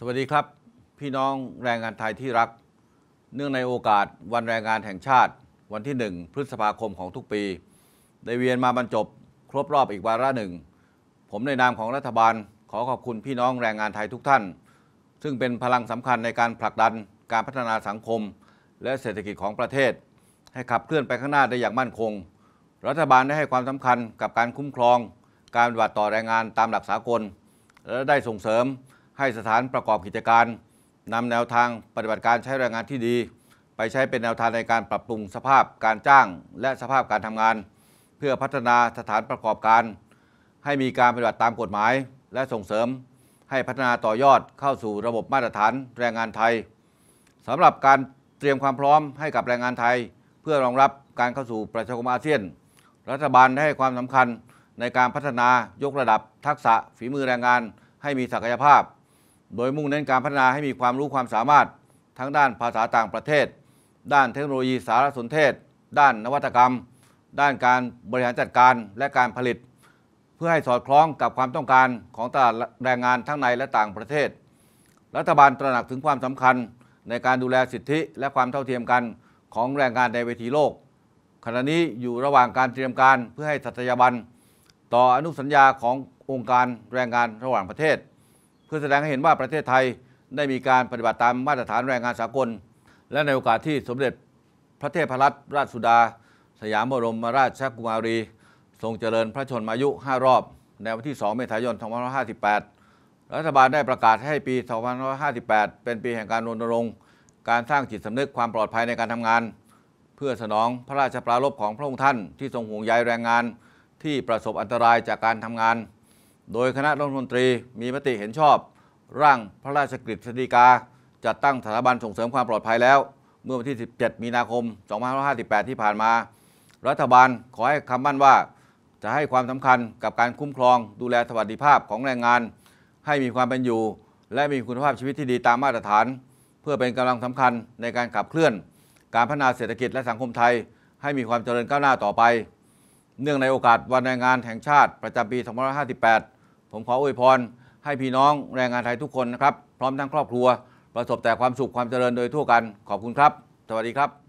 สวัสดีครับ พี่น้องแรงงานไทยที่รัก เนื่องในโอกาสวันแรงงานแห่งชาติวันที่ 1 พฤษภาคมของทุกปี ได้เวียนมาบรรจบครบรอบอีกวาระหนึ่งผมในนามของรัฐบาล ขอขอบคุณพี่น้องแรงงานไทยทุกท่าน ซึ่งเป็นพลังสำคัญในการผลักดันการพัฒนาสังคม และเศรษฐกิจของประเทศ ให้ขับเคลื่อนไปข้างหน้าได้อย่างมั่นคง รัฐบาลได้ให้ความสำคัญกับการคุ้มครอง การปฏิบัติต่อแรงงานตามหลักสากลและได้ส่งเสริมให้สถานประกอบกิจการนำแนวทางปฏิบัติการใช้แรงงานที่ดี ไปใช้เป็นแนวทางในการปรับปรุงสภาพการจ้างและสภาพการทำงาน เพื่อพัฒนาสถานประกอบการ ให้มีการปฏิบัติตามกฎหมายและส่งเสริม ให้พัฒนาต่อยอดเข้าสู่ระบบมาตรฐานแรงงานไทยสำหรับการเตรียมความพร้อมให้กับแรงงานไทย เพื่อรองรับการเข้าสู่ประชาคมอาเซียน รัฐบาลได้ให้ความสำคัญในการพัฒนายกระดับทักษะฝีมือแรงงาน ให้มีศักยภาพโดยมุ่งเน้นการพัฒนาให้มีความรู้ความสามารถทั้งด้านภาษาต่างประเทศ ด้านเทคโนโลยีสารสนเทศ ด้านนวัตกรรม ด้านการบริหารจัดการและการผลิต เพื่อให้สอดคล้องกับความต้องการของตลาดแรงงานทั้งในและต่างประเทศ รัฐบาลตระหนักถึงความสำคัญในการดูแลสิทธิและความเท่าเทียมกันของแรงงานในเวทีโลกขณะนี้อยู่ระหว่างการเตรียมการ เพื่อให้สัตยาบัน ต่ออนุสัญญาขององค์การแรงงานระหว่างประเทศเพื่อแสดงให้เห็นว่าประเทศไทยได้มีการปฏิบัติตามมาตรฐานแรงงานสากล และในโอกาสที่สมเด็จพระเทพรัตนราชสุดา สยามบรมราชกุมารี ทรงเจริญพระชนมายุ 5 รอบ ในวันที่ 2 เมษายน 2558 รัฐบาลได้ประกาศให้ปี 2558 เป็นปีแห่งการรณรงค์ การสร้างจิตสำนึกความปลอดภัยในการทำงาน เพื่อสนองพระราชปรารภของพระองค์ท่านที่ทรงห่วงใยแรงงานที่ประสบอันตรายจากการทำงานโดยคณะรัฐมนตรีมีมติเห็นชอบ ร่างพระราชกฤษฎีกาจัดตั้งสถาบันส่งเสริมความปลอดภัยแล้ว เมื่อวันที่ 17 มีนาคม 2558 ที่ผ่านมา รัฐบาลขอให้คำมั่นว่า จะให้ความสำคัญกับการคุ้มครองดูแลสวัสดิภาพของแรงงาน ให้มีความเป็นอยู่ และมีคุณภาพชีวิตที่ดีตามมาตรฐาน เพื่อเป็นกำลังสำคัญในการขับเคลื่อน การพัฒนาเศรษฐกิจและสังคมไทย ให้มีความเจริญก้าวหน้าต่อไป เนื่องในโอกาสวันแรงงานแห่งชาติประจำปี 2558ผมขออวยพร ให้พี่น้องแรงงานไทยทุกคนนะครับ พร้อมทั้งครอบครัว ประสบแต่ความสุขความเจริญโดยทั่วกันขอบคุณครับ สวัสดีครับ